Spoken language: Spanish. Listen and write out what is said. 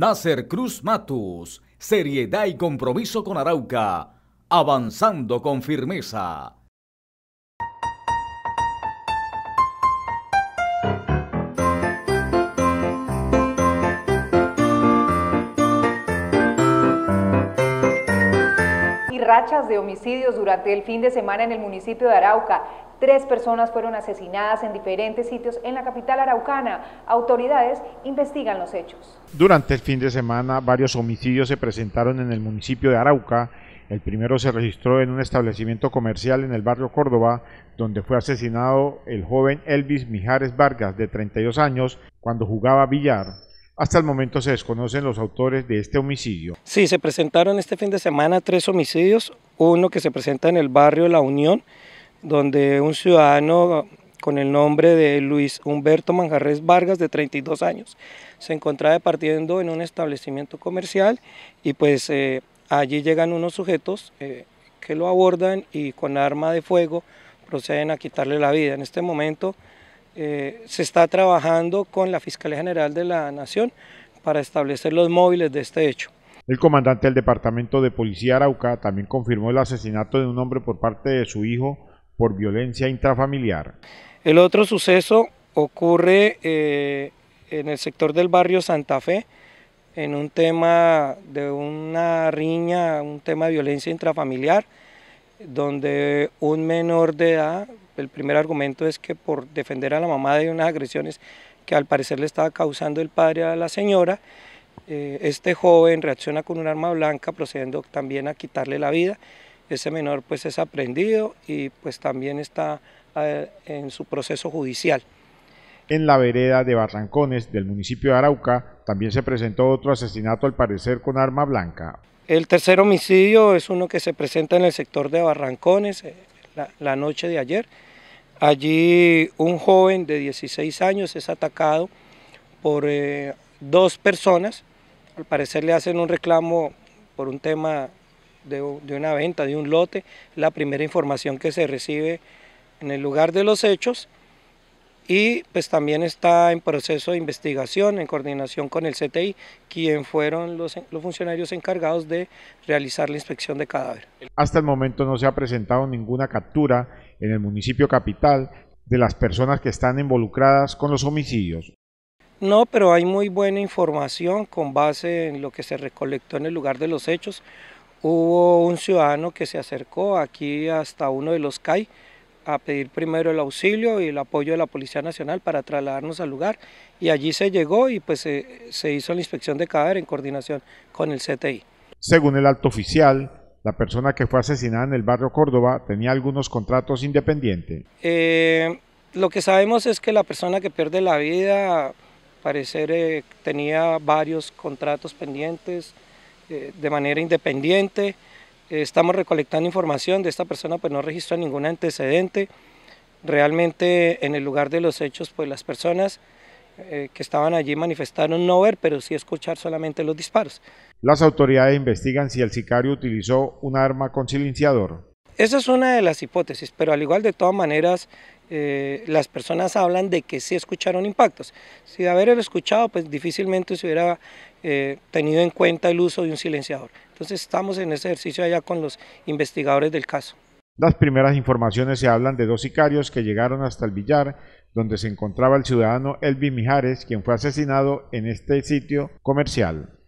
Nasser Cruz Matus, seriedad y compromiso con Arauca, avanzando con firmeza. rachas de homicidios durante el fin de semana en el municipio de Arauca. Tres personas fueron asesinadas en diferentes sitios en la capital araucana. Autoridades investigan los hechos. Durante el fin de semana, varios homicidios se presentaron en el municipio de Arauca. El primero se registró en un establecimiento comercial en el barrio Córdoba, donde fue asesinado el joven Elvis Mijares Vargas, de 32 años, cuando jugaba billar. Hasta el momento se desconocen los autores de este homicidio. Sí, se presentaron este fin de semana tres homicidios, uno que se presenta en el barrio La Unión, donde un ciudadano con el nombre de Luis Humberto Manjarres Vargas, de 32 años, se encontraba partiendo en un establecimiento comercial y pues eh, allí llegan unos sujetos eh, que lo abordan y con arma de fuego proceden a quitarle la vida. En este momento eh, se está trabajando con la Fiscalía General de la Nación para establecer los móviles de este hecho. El comandante del Departamento de Policía Arauca también confirmó el asesinato de un hombre por parte de su hijo por violencia intrafamiliar. El otro suceso ocurre eh, en el sector del barrio Santa Fe, en un tema de una riña, un tema de violencia intrafamiliar, donde un menor de edad el primer argumento es que por defender a la mamá de unas agresiones que al parecer le estaba causando el padre a la señora, eh, este joven reacciona con un arma blanca procediendo también a quitarle la vida. Ese menor pues es aprendido y pues también está eh, en su proceso judicial. En la vereda de Barrancones del municipio de Arauca también se presentó otro asesinato al parecer con arma blanca. El tercer homicidio es uno que se presenta en el sector de Barrancones, eh, la, noche de ayer. Allí un joven de 16 años es atacado por eh, dos personas. Al parecer le hacen un reclamo por un tema de, una venta, de un lote. La primera información que se recibe en el lugar de los hechos y pues también está en proceso de investigación en coordinación con el CTI, quien fueron los, los, funcionarios encargados de realizar la inspección de cadáver. Hasta el momento no se ha presentado ninguna captura en el municipio capital de las personas que están involucradas con los homicidios. No, pero hay muy buena información con base en lo que se recolectó en el lugar de los hechos. Hubo un ciudadano que se acercó aquí hasta uno de los CAI, a pedir primero el auxilio y el apoyo de la Policía Nacional para trasladarnos al lugar y allí se llegó y pues se, hizo la inspección de cadáver en coordinación con el CTI. Según el alto oficial, la persona que fue asesinada en el barrio Córdoba tenía algunos contratos independientes. Eh, lo que sabemos es que la persona que pierde la vida, parecer eh, tenía varios contratos pendientes eh, de manera independiente estamos recolectando información de esta persona, pues no registra ningún antecedente. Realmente en el lugar de los hechos, pues las personas eh, que estaban allí manifestaron no ver, pero sí escuchar solamente los disparos. Las autoridades investigan si el sicario utilizó un arma con silenciador. Esa es una de las hipótesis, pero al igual de todas maneras eh, las personas hablan de que sí escucharon impactos. Si de haber escuchado, pues difícilmente se hubiera eh, tenido en cuenta el uso de un silenciador. Entonces estamos en ese ejercicio allá con los investigadores del caso. Las primeras informaciones se hablan de dos sicarios que llegaron hasta el billar, donde se encontraba el ciudadano Elvin Mijares, quien fue asesinado en este sitio comercial.